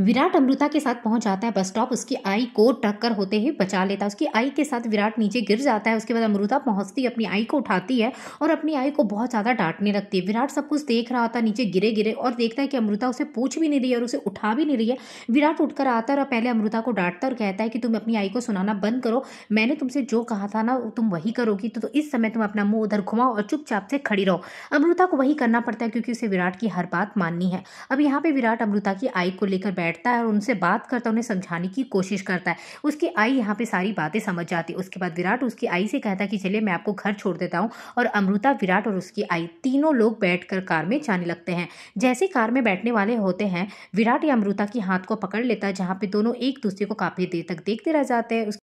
विराट अमृता के साथ पहुंच जाता है बस स्टॉप उसकी आई को टक्कर होते ही बचा लेता है उसकी आई के साथ विराट नीचे गिर जाता है उसके बाद अमृता पहुंचती अपनी आई को उठाती है और अपनी आई को बहुत ज़्यादा डांटने लगती है विराट सब कुछ देख रहा था नीचे गिरे गिरे और देखता है कि अमृता उसे पूछ भी नहीं रही है और उसे उठा भी नहीं रही है विराट उठकर आता है और पहले अमृता को डांटता और कहता है कि तुम अपनी आई को सुनाना बंद करो मैंने तुमसे जो कहा था ना तुम वही करोगी तो, तो इस समय तुम अपना मुँह उधर घुमाओ और चुपचाप से खड़ी रहो अमृता को वही करना पड़ता है क्योंकि उसे विराट की हर बात माननी है अब यहाँ पर विराट अमृता की आई को लेकर बैठता है और उनसे बात करता है उन्हें समझाने की कोशिश करता है उसकी आई यहाँ पे सारी बातें समझ जाती है उसके बाद विराट उसकी आई से कहता है कि चलिए मैं आपको घर छोड़ देता हूँ और अमृता विराट और उसकी आई तीनों लोग बैठ कर कार में जाने लगते हैं जैसे कार में बैठने वाले होते हैं विराट या अमृता की हाथ को पकड़ लेता है जहाँ पे दोनों एक दूसरे को काफ़ी देर तक देखते रह जाते हैं